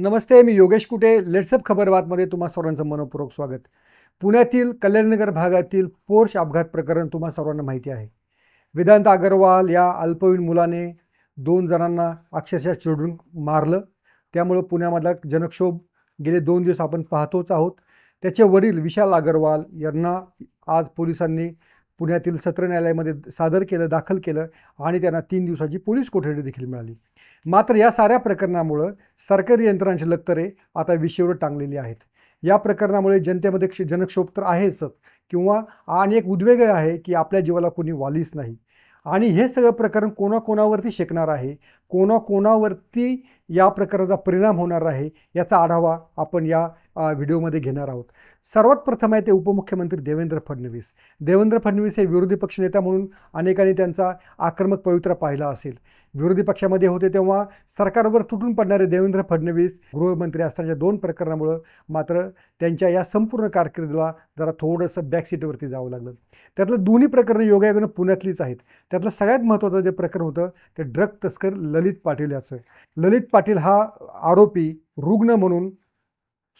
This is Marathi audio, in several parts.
नमस्ते मी योगेश कुटे लेट्सअप खबरबातमध्ये तुम्हा सर्वांचं मनपूर्वक स्वागत पुण्यातील कल्याणनगर भागातील पोर्श अपघात प्रकरण तुम्हा सर्वांना माहिती आहे वेदांत अगरवाल या अल्पवयीन मुलाने दोन जणांना अक्षरशः चिडून मारलं त्यामुळं पुण्यामधला जनक्षोभ गेले दोन दिवस आपण पाहतोच आहोत त्याचे वडील विशाल अगरवाल यांना आज पोलिसांनी पुण्यातील सत्र न्यायालयामध्ये सादर केलं दाखल केलं आणि त्यांना तीन दिवसाची पोलीस कोठडी देखील मिळाली मात्र या साऱ्या प्रकरणामुळं सरकारी यंत्रांची लक्तरे आता विषयेवर टांगलेली आहेत या प्रकरणामुळे जनतेमध्ये क्ष जनक्षोभ तर आहेच किंवा आणि एक उद्वेग आहे की आपल्या जीवाला कोणी वालीच नाही आणि हे सगळं प्रकरण कोणाकोणावरती शेकणार आहे कोणाकोणावरती या प्रकरणाचा परिणाम होणार आहे याचा आढावा आपण या व्हिडिओमध्ये घेणार आहोत सर्वात प्रथम आहे ते उपमुख्यमंत्री देवेंद्र फडणवीस देवेंद्र फडणवीस हे विरोधी पक्षनेता म्हणून अनेकांनी त्यांचा आक्रमक पवित्रा पाहिला असेल विरोधी पक्षामध्ये होते तेव्हा सरकारवर तुटून पडणारे देवेंद्र फडणवीस गृहमंत्री असतानाच्या दोन प्रकरणामुळं मात्र त्यांच्या या संपूर्ण कारकिर्दीला जरा थोडंसं बॅकसीटवरती जावं लागलं त्यातलं दोन्ही प्रकरणं योगायोगानं पुण्यातलीच आहेत त्यातलं सगळ्यात महत्त्वाचं जे प्रकरण होतं ते ड्रग तस्कर ललित पाटील याचं ललित पाटील हा आरोपी रुग्ण म्हणून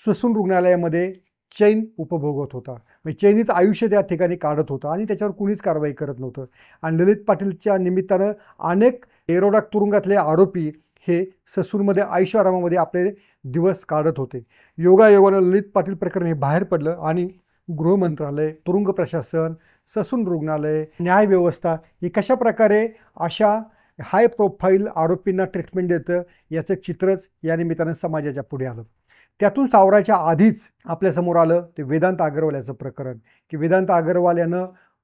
ससून रुग्णालयामध्ये चैन उपभोगत होता म्हणजे चैनीच आयुष्य त्या ठिकाणी काढत होतं आणि त्याच्यावर कुणीच कारवाई करत नव्हतं आणि ललित पाटीलच्या निमित्तानं अनेक एरोडाक तुरुंगातले आरोपी हे ससूनमध्ये आयुष्य आरामामध्ये आपले दिवस काढत होते योगायोगानं ललित पाटील प्रकरण हे बाहेर पडलं आणि गृहमंत्रालय तुरुंग प्रशासन ससून रुग्णालय न्यायव्यवस्था ही कशा प्रकारे अशा हाय प्रोफाईल आरोपींना ट्रीटमेंट देतं याचं चित्रच या निमित्तानं समाजाच्या पुढे आलं त्यातून सावरायच्या आधीच आपल्यासमोर आलं ते वेदांत अगरवाल्याचं याचं प्रकरण की वेदांत अगरवाल्यानं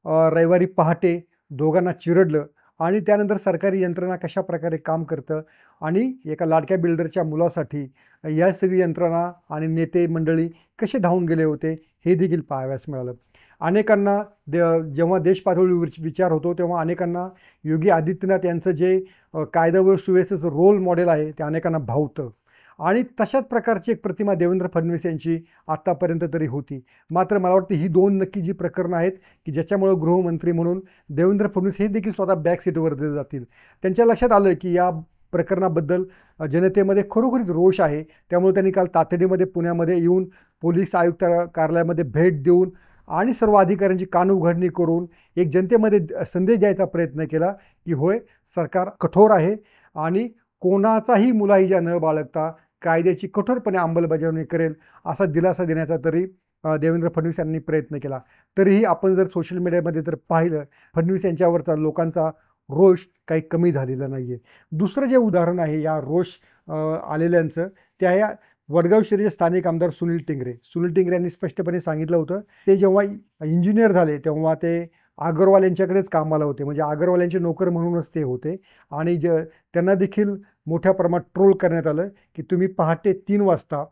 यानं रविवारी पहाटे दोघांना चिरडलं आणि त्यानंतर सरकारी यंत्रणा कशा प्रकारे काम करतं आणि एका लाडक्या बिल्डरच्या मुलासाठी या सगळी यंत्रणा आणि नेते मंडळी कसे धावून गेले होते हे देखील पाहाव्यास मिळालं अनेकांना दे जेव्हा देशपातळीवर विचार होतो तेव्हा अनेकांना योगी आदित्यनाथ यांचं जे कायदा व सुव्यवस्थेचं रोल मॉडेल आहे ते अनेकांना भावतं आणि तशाच प्रकारची एक प्रतिमा देवेंद्र फडणवीस यांची आत्तापर्यंत तरी होती मात्र मला वाटतं ही दोन नक्की जी प्रकरणं आहेत की ज्याच्यामुळं गृहमंत्री म्हणून देवेंद्र फडणवीस हे देखील स्वतः बॅक सीटवर दिले जातील त्यांच्या लक्षात आलं की या प्रकरणाबद्दल जनतेमध्ये खरोखरीच रोष आहे त्यामुळे त्यांनी काल तातडीमध्ये पुण्यामध्ये येऊन पोलीस आयुक्त कार्यालयामध्ये भेट देऊन आणि सर्व अधिकाऱ्यांची कान उघडणी करून एक जनतेमध्ये संदेश द्यायचा प्रयत्न केला की होय सरकार कठोर आहे आणि कोणाचाही मुलाहिजा न बाळगता कायद्याची कठोरपणे अंमलबजावणी करेल असा दिलासा देण्याचा तरी देवेंद्र फडणवीस यांनी प्रयत्न केला तरीही आपण जर सोशल मीडियामध्ये जर पाहिलं फडणवीस यांच्यावरचा लोकांचा रोष काही कमी झालेला नाही आहे दुसरं जे उदाहरण आहे या रोष आलेल्यांचं त्या या वडगाव शिरीचे स्थानिक आमदार सुनील टिंगरे सुनील टिंगरे यांनी स्पष्टपणे सांगितलं होतं ते जेव्हा इंजिनियर झाले तेव्हा ते अगरवाल यांच्याकडेच कामाला होते म्हणजे अगरवाल यांचे नोकर म्हणूनच ते होते आणि ज त्यांना देखील मोठ्या प्रमाणात ट्रोल करण्यात आलं की तुम्ही पहाटे तीन वाजता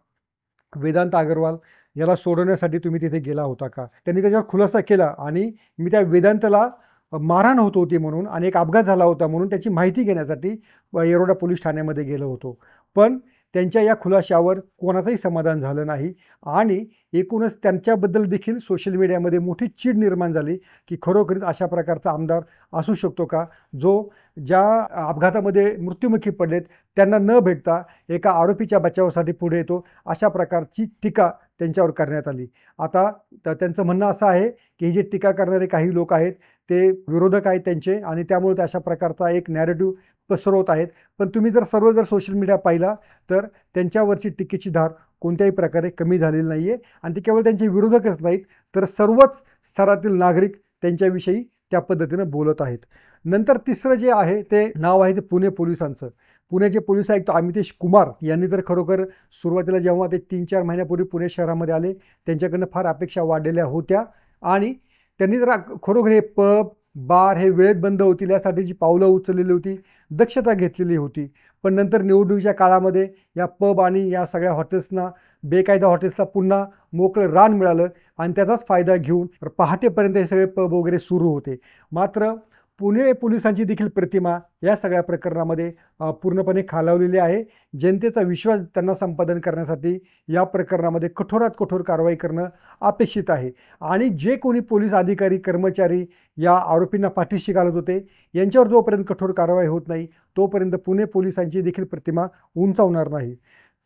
वेदांत अगरवाल याला सोडवण्यासाठी तुम्ही तिथे गेला होता का त्यांनी त्याच्यावर खुलासा केला आणि मी त्या वेदांतला मारहाण होत होती म्हणून आणि एक अपघात झाला होता म्हणून त्याची माहिती घेण्यासाठी येरोडा पोलीस ठाण्यामध्ये गेलो होतो पण त्यांच्या या खुलाशावर कोणाचंही समाधान झालं नाही आणि एकूणच त्यांच्याबद्दल देखील सोशल मीडियामध्ये मोठी चीड निर्माण झाली की खरोखरीच अशा प्रकारचा आमदार असू शकतो का जो ज्या अपघातामध्ये मृत्युमुखी पडलेत त्यांना न भेटता एका आरोपीच्या बचावासाठी पुढे येतो अशा प्रकारची टीका त्यांच्यावर करण्यात आली आता त्यांचं म्हणणं असं आहे की जे टीका करणारे काही लोक आहेत ते विरोधक आहेत त्यांचे आणि त्यामुळे ते अशा प्रकारचा एक नॅरेटिव्ह स्रोत आहेत पण तुम्ही जर सर्व जर सोशल मीडिया पाहिला तर त्यांच्यावरची टिकेची धार कोणत्याही प्रकारे कमी झालेली नाही आहे आणि ते केवळ त्यांचे विरोधकच नाहीत तर सर्वच स्तरातील नागरिक त्यांच्याविषयी त्या पद्धतीनं बोलत आहेत नंतर तिसरं जे आहे ते नाव आहे ते पुणे पोलिसांचं पुण्याचे पोलीस आयुक्त अमितेश कुमार यांनी तर खरोखर सुरुवातीला जेव्हा ते तीन चार महिन्यापूर्वी पुणे शहरामध्ये आले त्यांच्याकडनं फार अपेक्षा वाढलेल्या होत्या आणि त्यांनी जर खरोखर हे पब बार हे वेळेत बंद होतील यासाठी जी पावलं उचललेली होती दक्षता घेतलेली होती पण नंतर निवडणुकीच्या काळामध्ये या पब आणि या सगळ्या हॉटेल्सना बेकायदा हॉटेल्सला पुन्हा मोकळं रान मिळालं आणि त्याचाच फायदा घेऊन पहाटेपर्यंत हे सगळे पब वगैरे सुरू होते मात्र पुणे पोलिसांची देखील प्रतिमा या सगळ्या प्रकरणामध्ये पूर्णपणे खालावलेली आहे जनतेचा विश्वास त्यांना संपादन करण्यासाठी या प्रकरणामध्ये कठोरात कठोर कारवाई करणं अपेक्षित आहे आणि जे कोणी पोलीस अधिकारी कर्मचारी या आरोपींना पाठीशी घालत होते यांच्यावर जोपर्यंत कठोर कारवाई होत नाही तोपर्यंत पुणे पोलिसांची देखील प्रतिमा उंचावणार नाही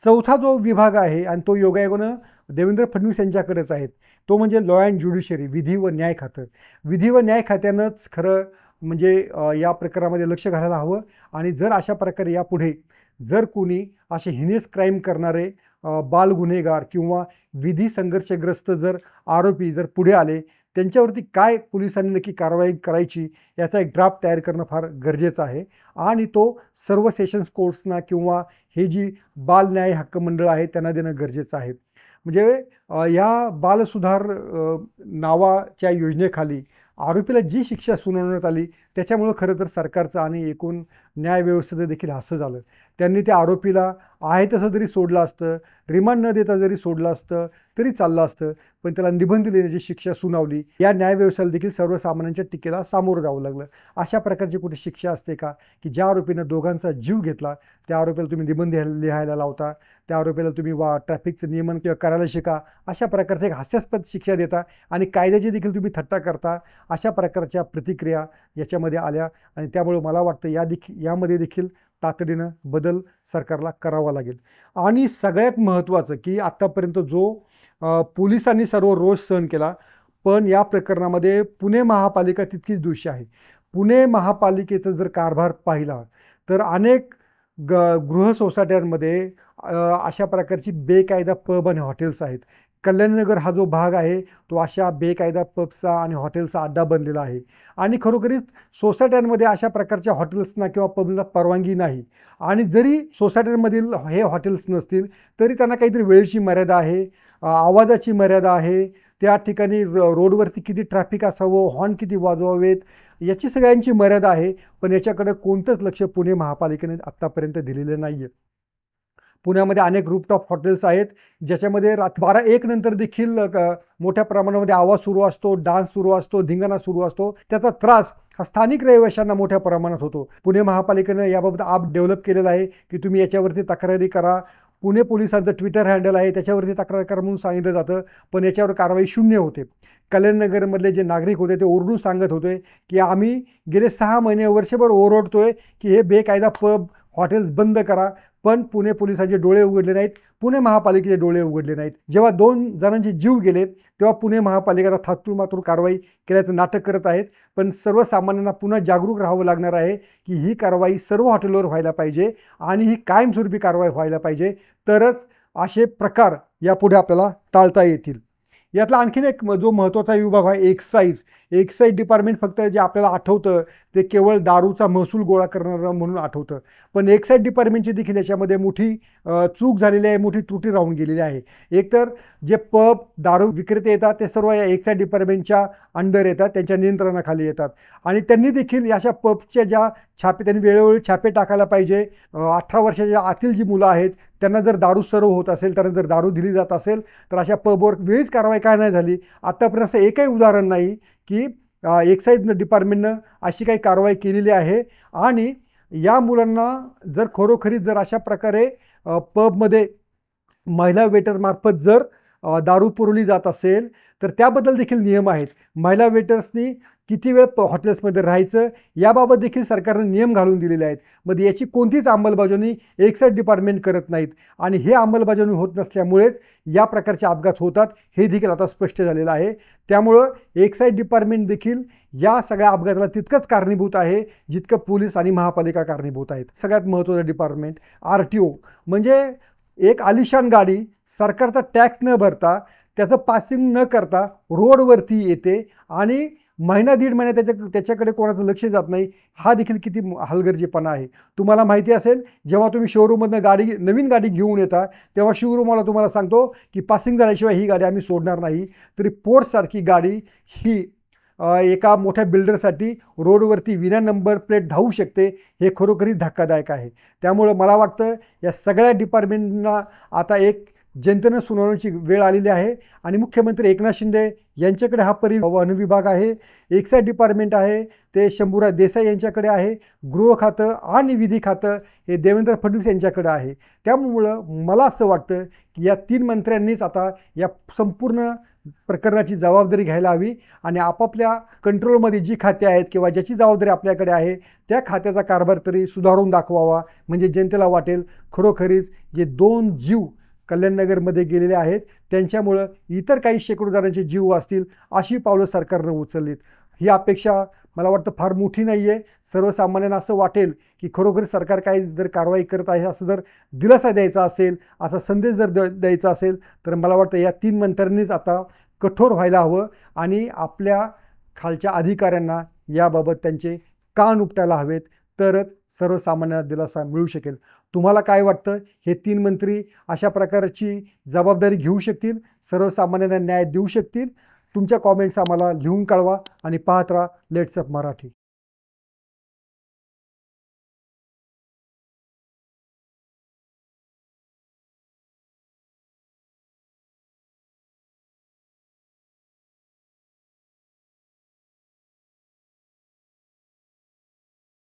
चौथा जो विभाग आहे आणि तो योगायोगानं देवेंद्र फडणवीस यांच्याकडेच आहेत तो म्हणजे लॉ अँड ज्युडिशरी विधी व न्याय खातं विधी व न्याय खात्यानंच खरं म्हणजे या प्रकारामध्ये लक्ष घालायला हवं आणि जर अशा प्रकारे यापुढे जर कोणी असे हिनेस क्राईम करणारे बाल गुन्हेगार किंवा विधी संघर्षग्रस्त जर आरोपी जर पुढे आले त्यांच्यावरती काय पोलिसांनी नक्की कारवाई करायची याचा एक ड्राफ्ट तयार करणं फार गरजेचं आहे आणि तो सर्व सेशन्स कोर्ट्सना किंवा हे जी बाल न्याय हक्क मंडळ आहे त्यांना देणं गरजेचं आहे म्हणजे या बालसुधार नावाच्या योजनेखाली आरोपीला जी शिक्षा सुनावण्यात आली त्याच्यामुळं खरं तर सरकारचं आणि एकूण न्यायव्यवस्थेचं देखील हास्य झालं त्यांनी त्या आरोपीला आहे तसं जरी सोडलं असतं रिमांड न देता जरी सोडलं असतं तरी चाललं असतं पण त्याला निबंध लिहिण्याची शिक्षा सुनावली या न्याय देखील सर्वसामान्यांच्या टीकेला सामोरं जावं लागलं अशा प्रकारची कुठे शिक्षा असते का की ज्या आरोपीनं दोघांचा जीव घेतला त्या आरोपीला तुम्ही निबंध लिहायला लावता त्या आरोपीला तुम्ही वा ट्रॅफिकचं नियमन किंवा करायला शिका अशा प्रकारचं एक हास्यास्पद शिक्षा देता आणि कायद्याची देखील तुम्ही थट्टा करता अशा प्रकारच्या प्रतिक्रिया याच्यामध्ये आल्या आणि त्यामुळे मला वाटतं या देखी यामध्ये देखील तातडीनं बदल सरकारला करावा लागेल आणि सगळ्यात महत्त्वाचं की आत्तापर्यंत जो पोलिसांनी सर्व रोष सहन केला पण या प्रकरणामध्ये पुणे महापालिका तितकीच दोषी आहे पुणे महापालिकेचा जर कारभार पाहिला तर अनेक ग गृहसोसायट्यांमध्ये अशा प्रकारची बेकायदा पब आणि हॉटेल्स आहेत कल्याणनगर हा जो भाग आहे तो अशा बेकायदा पब्सचा आणि हॉटेल्सचा अड्डा बनलेला आहे आणि खरोखरीच सोसायट्यांमध्ये अशा प्रकारच्या हॉटेल्सना किंवा पबला परवानगी नाही आणि जरी सोसायट्यांमधील हे हॉटेल्स नसतील तरी त्यांना काहीतरी वेळची मर्यादा आहे आवाजाची मर्यादा आहे त्या ठिकाणी रोडवरती किती ट्रॅफिक असावं हॉर्न किती वाजवावेत याची सगळ्यांची मर्यादा आहे पण याच्याकडे कोणतंच लक्ष पुणे महापालिकेने आत्तापर्यंत दिलेलं नाही आहे पुण्यामध्ये अनेक रूपटॉप हॉटेल्स आहेत ज्याच्यामध्ये रात बारा एक नंतर देखील मोठ्या प्रमाणामध्ये आवाज सुरू असतो डान्स सुरू असतो धिंगाणा सुरू असतो त्याचा त्रास हा स्थानिक रहिवाशांना मोठ्या प्रमाणात होतो पुणे महापालिकेनं याबाबत आप डेव्हलप केलेला आहे की तुम्ही याच्यावरती तक्रारी करा पुणे पोलिसांचं ट्विटर हँडल आहे त्याच्यावरती तक्रार करा म्हणून सांगितलं जातं पण याच्यावर कारवाई शून्य होते कल्याणनगरमधले जे नागरिक होते ते ओरडून सांगत होते की आम्ही गेले सहा महिने वर्षभर ओरडतोय की हे बेकायदा पब हॉटेल्स बंद करा पण पुणे पोलिसांचे डोळे उघडले नाहीत पुणे महापालिकेचे डोळे उघडले नाहीत जेव्हा दोन जणांचे जीव गेले तेव्हा पुणे महापालिकेला थातूर मातूर कारवाई केल्याचं नाटक करत आहेत पण सर्वसामान्यांना पुन्हा जागरूक राहावं लागणार आहे की ही कारवाई सर्व हॉटेलवर व्हायला पाहिजे आणि ही कायमस्वरूपी कारवाई व्हायला पाहिजे तरच असे प्रकार यापुढे आपल्याला टाळता येतील यातला आणखीन एक जो महत्त्वाचा विभाग आहे एक्साईज एक्साईज डिपार्टमेंट फक्त जे आपल्याला आठवतं ते केवळ दारूचा महसूल गोळा करणारं म्हणून आठवतं पण एक्साईज डिपार्टमेंटची देखील याच्यामध्ये मोठी चूक झालेली आहे मोठी त्रुटी राहून गेलेली आहे एकतर जे पब दारू विक्रेते येतात ते सर्व या एक्साईज डिपार्टमेंटच्या अंडर येतात त्यांच्या नियंत्रणाखाली येतात आणि त्यांनी देखील अशा पबच्या ज्या छापे त्यांनी वेळोवेळी छापे टाकायला पाहिजे अठरा वर्षाच्या आतील जी मुलं आहेत त्यांना जर दारू सर्व होत असेल त्यांना जर दारू दिली जात असेल तर अशा पबवर वेळीच कारवाई काय नाही झाली आत्तापर्यंत असं एकही उदाहरण नाही की एक्साईज डिपार्टमेंटनं अशी काही कारवाई केलेली आहे आणि या मुलांना जर खरोखरी जर अशा प्रकारे पबमध्ये महिला वेटरमार्फत जर दारू पुरवली जात असेल तर त्याबद्दल देखील नियम आहेत महिला वेटर्सनी किती वेळ प हॉटेल्समध्ये राहायचं याबाबत देखील सरकारनं नियम घालून दिलेले आहेत मग याची कोणतीच अंमलबजावणी एक्साईज डिपार्टमेंट करत नाहीत आणि हे अंमलबजावणी होत नसल्यामुळेच या प्रकारचे अपघात होतात हे देखील आता स्पष्ट झालेलं आहे त्यामुळं एक्साईज डिपार्टमेंट देखील या सगळ्या अपघाताला तितकंच कारणीभूत आहे जितकं पोलीस आणि महापालिका कारणीभूत आहेत सगळ्यात महत्त्वाचं डिपार्टमेंट आर टी ओ म्हणजे एक आलिशान गाडी सरकारचा टॅक्स न भरता त्याचं पासिंग न करता रोडवरती येते आणि महिना दीड महिना त्याच्या त्याच्याकडे कोणाचं लक्ष जात नाही हा देखील किती हलगर्जीपणा आहे तुम्हाला माहिती असेल जेव्हा तुम्ही शोरूममधनं गाडी नवीन गाडी घेऊन येता तेव्हा शोरूमवाला तुम्हाला सांगतो की पासिंग झाल्याशिवाय ही गाडी आम्ही सोडणार नाही तरी पोर्टसारखी गाडी ही एका मोठ्या बिल्डरसाठी रोडवरती विना नंबर प्लेट धावू शकते हे खरोखरी धक्कादायक आहे त्यामुळं मला वाटतं या सगळ्या डिपार्टमेंटना आता एक जनतेनं सुनावण्याची वेळ आलेली आहे आणि मुख्यमंत्री एकनाथ शिंदे यांच्याकडे हा परि वन विभाग आहे एक्साईज डिपार्टमेंट आहे ते शंभूराज देसाई यांच्याकडे आहे गृह खातं आणि विधी खातं हे देवेंद्र फडणवीस यांच्याकडे आहे त्यामुळं मला असं वाटतं की या तीन मंत्र्यांनीच आता या संपूर्ण प्रकरणाची जबाबदारी घ्यायला हवी आणि आपापल्या कंट्रोलमध्ये जी खाते आहेत किंवा ज्याची जबाबदारी आपल्याकडे आहे त्या खात्याचा कारभार तरी सुधारून दाखवावा म्हणजे जनतेला वाटेल खरोखरीच जे दोन जीव कल्याणनगरमध्ये गेलेले आहेत त्यांच्यामुळं इतर काही शेकडोदारांचे जीव वाचतील अशी पावलं सरकारनं उचललीत ही अपेक्षा मला वाटतं फार मोठी नाही आहे सर्वसामान्यांना असं वाटेल की खरोखर सरकार काही जर कारवाई करत आहे असं जर दिलासा द्यायचा असेल असा संदेश जर द्यायचा असेल तर मला वाटतं या तीन मंत्र्यांनीच आता कठोर व्हायला हवं आणि आपल्या खालच्या अधिकाऱ्यांना याबाबत त्यांचे कान उपटायला हवेत तरच सर्वसामान्यांना दिलासा मिळू शकेल तुम्हाला काय वाटतं हे तीन मंत्री अशा प्रकारची जबाबदारी घेऊ शकतील सर्वसामान्यांना न्याय देऊ शकतील तुमच्या कॉमेंट्स आम्हाला लिहून कळवा आणि पाहत राहा लेट्सअप मराठी